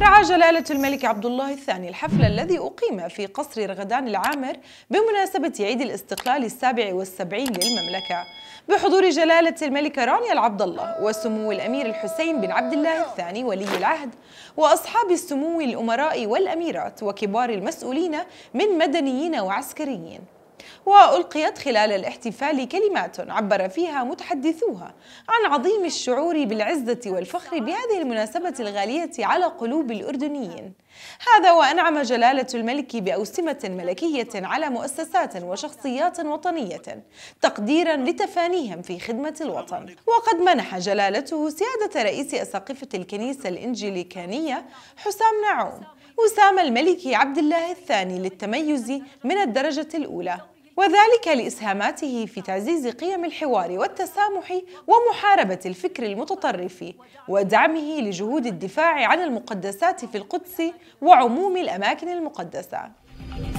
رعى جلالة الملك عبد الله الثاني الحفل الذي أقيم في قصر رغدان العامر بمناسبة عيد الاستقلال السابع والسبعين للمملكة بحضور جلالة الملكة رانيا العبد الله وسمو الأمير الحسين بن عبد الله الثاني ولي العهد وأصحاب السمو الأمراء والأميرات وكبار المسؤولين من مدنيين وعسكريين وألقيت خلال الاحتفال كلمات عبر فيها متحدثوها عن عظيم الشعور بالعزة والفخر بهذه المناسبة الغالية على قلوب الأردنيين هذا وأنعم جلالة الملك بأوسمة ملكية على مؤسسات وشخصيات وطنية تقديرا لتفانيهم في خدمة الوطن وقد منح جلالته سيادة رئيس أساقفة الكنيسة الإنجليكانية حسام نعوم وسام الملك عبد الله الثاني للتميز من الدرجة الأولى وذلك لإسهاماته في تعزيز قيم الحوار والتسامح ومحاربة الفكر المتطرف ودعمه لجهود الدفاع عن المقدسات في القدس وعموم الأماكن المقدسة